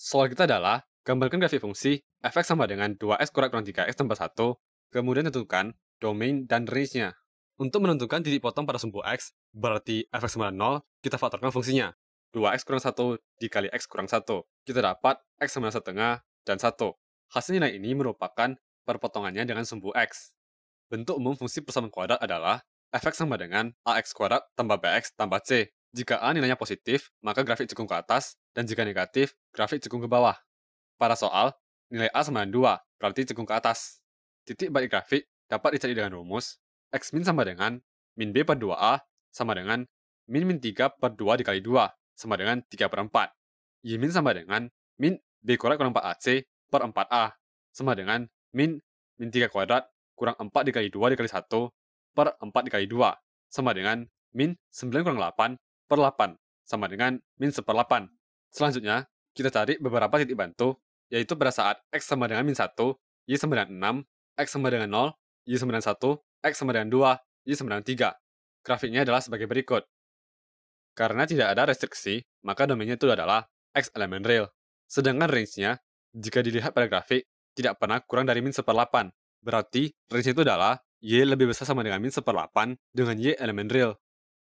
Soal kita adalah, gambarkan grafik fungsi fx sama dengan 2x kurang kurang 3x tambah 1, kemudian tentukan domain dan range-nya. Untuk menentukan titik potong pada sumbu x, berarti fx sama 0, kita faktorkan fungsinya. 2x kurang 1 dikali x kurang 1. Kita dapat x sama setengah dan 1. Hasil nilai ini merupakan perpotongannya dengan sumbu x. Bentuk umum fungsi persamaan kuadrat adalah fx sama dengan ax kuadrat tambah bx tambah c. Jika A nilainya positif, maka grafik cekung ke atas, dan jika negatif, grafik cekung ke bawah. Pada soal, nilai A sama dengan 2, berarti cekung ke atas. Titik balik grafik dapat dicari dengan rumus X min sama dengan min B per 2A sama dengan min min 3 per 2 dikali 2 sama dengan 3 per 4. Y min sama dengan min B kuadrat kurang 4AC per 4A sama dengan min min 3 kuadrat kurang 4 dikali 2 dikali 1 per 4 dikali 2 sama dengan min 9 kurang 8 per 8 sama dengan min 1 per 8. Selanjutnya, kita cari beberapa titik bantu, yaitu pada saat x sama dengan min 1, y sama dengan 6, x sama dengan 0, y sama dengan 1, x sama dengan 2, y sama dengan 3. Grafiknya adalah sebagai berikut. Karena tidak ada restriksi, maka domainnya itu adalah x elemen real. Sedangkan range-nya, jika dilihat pada grafik, tidak pernah kurang dari min 1 per 8. Berarti, range itu adalah y lebih besar sama dengan min 1 per 8 dengan y elemen real.